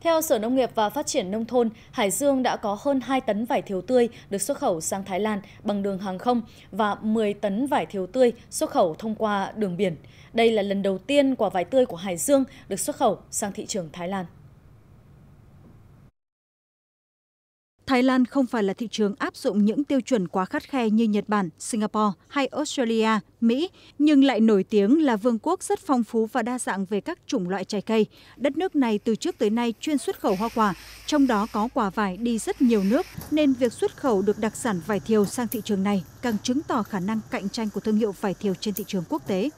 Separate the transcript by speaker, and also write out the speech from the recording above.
Speaker 1: Theo Sở Nông nghiệp và Phát triển Nông thôn, Hải Dương đã có hơn 2 tấn vải thiều tươi được xuất khẩu sang Thái Lan bằng đường hàng không và 10 tấn vải thiều tươi xuất khẩu thông qua đường biển. Đây là lần đầu tiên quả vải tươi của Hải Dương được xuất khẩu sang thị trường Thái Lan.
Speaker 2: thái lan không phải là thị trường áp dụng những tiêu chuẩn quá khắt khe như nhật bản singapore hay australia mỹ nhưng lại nổi tiếng là vương quốc rất phong phú và đa dạng về các chủng loại trái cây đất nước này từ trước tới nay chuyên xuất khẩu hoa quả trong đó có quả vải đi rất nhiều nước nên việc xuất khẩu được đặc sản vải thiều sang thị trường này càng chứng tỏ khả năng cạnh tranh của thương hiệu vải thiều trên thị trường quốc tế